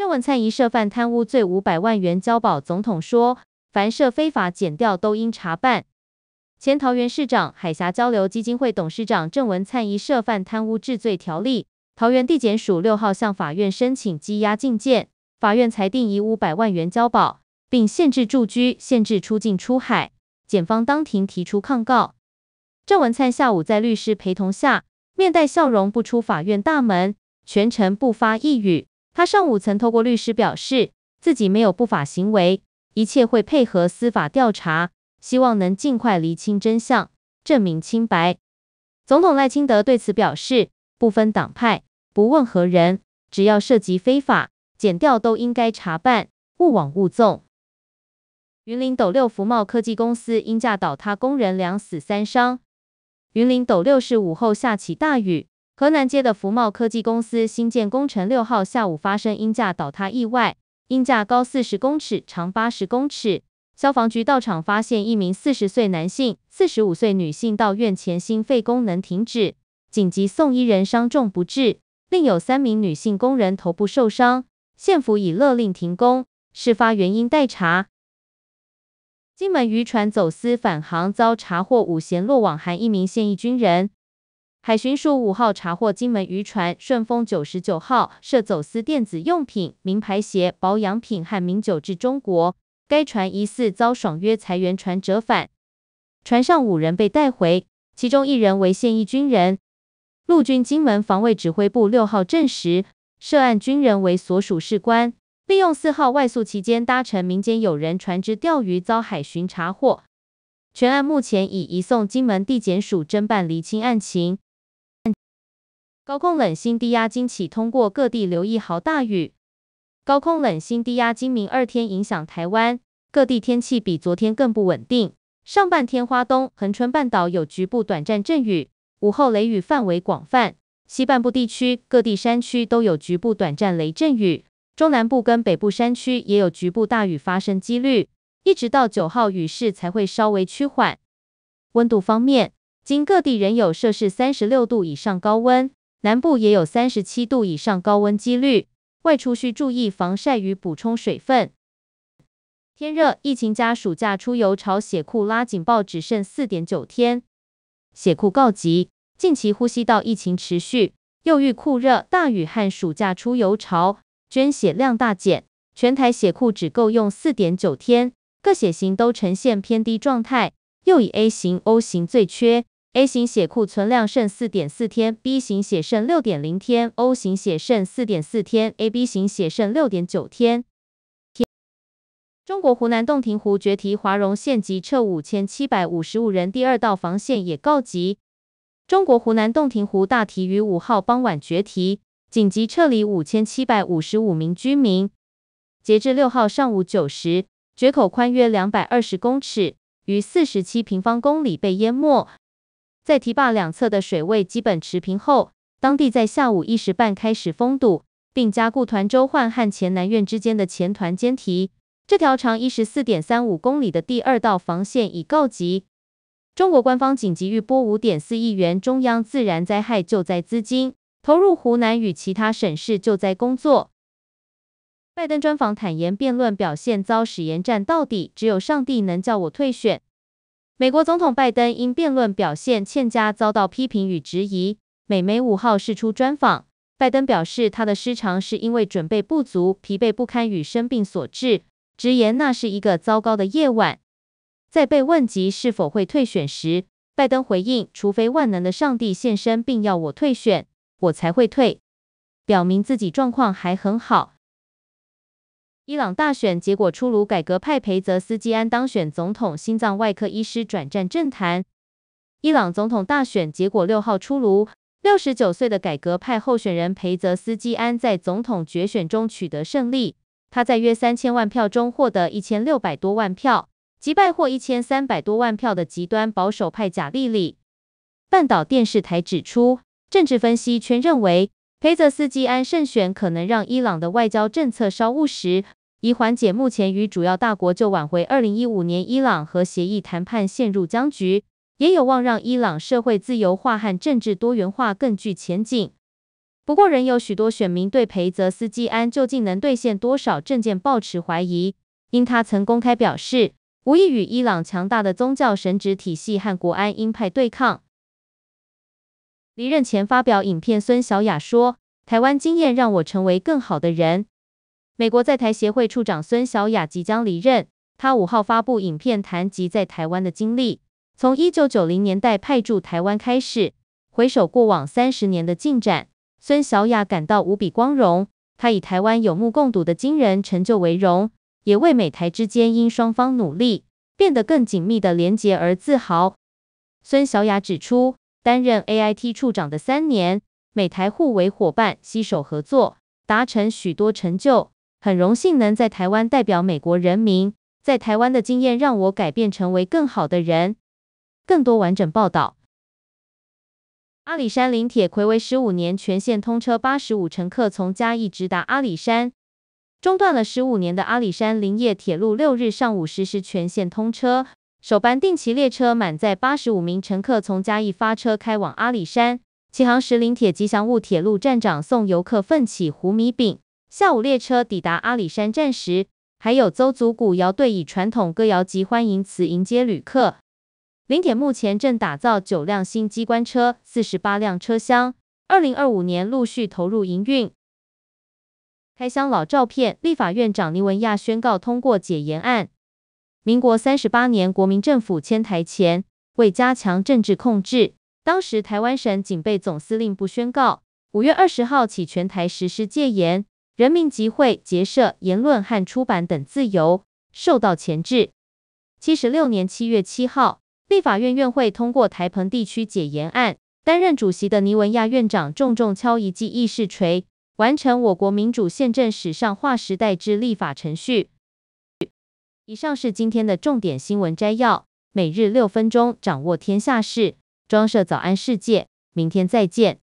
郑文灿疑涉犯贪污罪五百万元交保，总统说，凡涉非法减调都应查办。前桃园市长、海峡交流基金会董事长郑文灿疑涉犯贪污治罪条例，桃园地检署六号向法院申请羁押禁见，法院裁定以五百万元交保，并限制住居、限制出境出海。检方当庭提出抗告。郑文灿下午在律师陪同下，面带笑容不出法院大门，全程不发一语。他上午曾透过律师表示，自己没有不法行为，一切会配合司法调查，希望能尽快厘清真相，证明清白。总统赖清德对此表示，不分党派，不问何人，只要涉及非法、检调都应该查办，勿枉勿纵。云林斗六福茂科技公司因架倒塌，工人两死三伤。云林斗六是午后下起大雨。河南街的福茂科技公司新建工程六号下午发生因架倒塌意外，因架高四十公尺，长八十公尺。消防局到场发现一名四十岁男性、四十五岁女性到院前心肺功能停止，紧急送医人伤重不治，另有三名女性工人头部受伤。县府已勒令停工，事发原因待查。金门渔船走私返航遭查获五嫌落网，含一名现役军人。海巡署五号查获金门渔船顺风九十九号，涉走私电子用品、名牌鞋、保养品和名酒至中国。该船疑似遭爽约裁员船折返，船上五人被带回，其中一人为现役军人。陆军金门防卫指挥部六号证实，涉案军人为所属士官，利用四号外宿期间搭乘民间友人船只钓鱼，遭海巡查获。全案目前已移送金门地检署侦办，厘清案情。高空冷心低压今起通过各地，留意豪大雨。高空冷心低压今明二天影响台湾，各地天气比昨天更不稳定。上半天花东、恒春半岛有局部短暂阵雨，午后雷雨范围广泛。西半部地区各地山区都有局部短暂雷阵雨，中南部跟北部山区也有局部大雨发生几率。一直到九号雨势才会稍微趋缓。温度方面，今各地仍有摄氏三十六度以上高温。南部也有三十七度以上高温几率，外出需注意防晒与补充水分。天热，疫情加暑假出游潮，血库拉警报只剩四点九天，血库告急。近期呼吸道疫情持续，又遇酷热大雨和暑假出游潮，捐血量大减，全台血库只够用四点九天，各血型都呈现偏低状态，又以 A 型、O 型最缺。A 型血库存量剩四点四天，B 型血剩六点零天，O 型血剩四点四天，AB 型血剩六点九天。中国湖南洞庭湖决堤，华容县急撤五千七百五十五人，第二道防线也告急。中国湖南洞庭湖大堤于五号傍晚决堤，紧急撤离五千七百五十五名居民。截至六号上午九时，决口宽约两百二十公尺，逾四十七平方公里被淹没。在堤坝两侧的水位基本持平后，当地在下午一时半开始封堵，并加固团州换和黔南苑之间的前团间堤。这条长一十四点三五公里的第二道防线已告急。中国官方紧急预拨五点四亿元中央自然灾害救灾资金，投入湖南与其他省市救灾工作。拜登专访坦言，辩论表现遭史炎战到底，只有上帝能叫我退选。美国总统拜登因辩论表现欠佳遭到批评与质疑。美媒五号释出专访，拜登表示他的失常是因为准备不足、疲惫不堪与生病所致，直言那是一个糟糕的夜晚。在被问及是否会退选时，拜登回应，除非万能的上帝现身并要我退选，我才会退，表明自己状况还很好。伊朗大选结果出炉，改革派培泽斯基安当选总统。心脏外科医师转战政坛。伊朗总统大选结果六号出炉，六十九岁的改革派候选人培泽斯基安在总统决选中取得胜利。他在约三千万票中获得一千六百多万票，击败获一千三百多万票的极端保守派贾利里。半岛电视台指出，政治分析圈认为，培泽斯基安胜选可能让伊朗的外交政策稍务实。以缓解目前与主要大国就挽回二零一五年伊朗核协议谈判陷入僵局，也有望让伊朗社会自由化和政治多元化更具前景。不过，仍有许多选民对裴泽斯基安究竟能兑现多少政见抱持怀疑，因他曾公开表示无意与伊朗强大的宗教神职体系和国安鹰派对抗。离任前发表影片，孙小雅说，台湾经验让我成为更好的人。美国在台协会处长孙小雅即将离任，她五号发布影片谈及在台湾的经历。从一九九零年代派驻台湾开始，回首过往三十年的进展，孙小雅感到无比光荣。她以台湾有目共睹的惊人成就为荣，也为美台之间因双方努力变得更紧密的连结而自豪。孙小雅指出，担任 AIT 处长的三年，美台互为伙伴，携手合作，达成许多成就。很荣幸能在台湾代表美国人民，在台湾的经验让我改变成为更好的人。更多完整报道，阿里山林铁葵为十五年全线通车，八十五乘客从嘉义直达阿里山。中断了十五年的阿里山林业铁路六日上午十时全线通车，首班定期列车满载八十五名乘客从嘉义发车开往阿里山。启航时，林铁吉祥物铁路站长送游客奋起胡米饼。下午列车抵达阿里山站时，还有邹族古谣队以传统歌谣及欢迎词迎接旅客。零点目前正打造九辆新机关车，四十八辆车厢，二零二五年陆续投入营运。开箱老照片，立法院长尼文亚宣告通过解严案。民国三十八年，国民政府迁台前，为加强政治控制，当时台湾省警备总司令部宣告，五月二十号起全台实施戒严。人民集会、结社、言论和出版等自由受到钳制。七十六年七月七号，立法院院会通过台澎地区解严案，担任主席的尼文亚院长重重敲一记议事锤，完成我国民主宪政史上划时代之立法程序。以上是今天的重点新闻摘要，每日六分钟掌握天下事，装设早安世界，明天再见。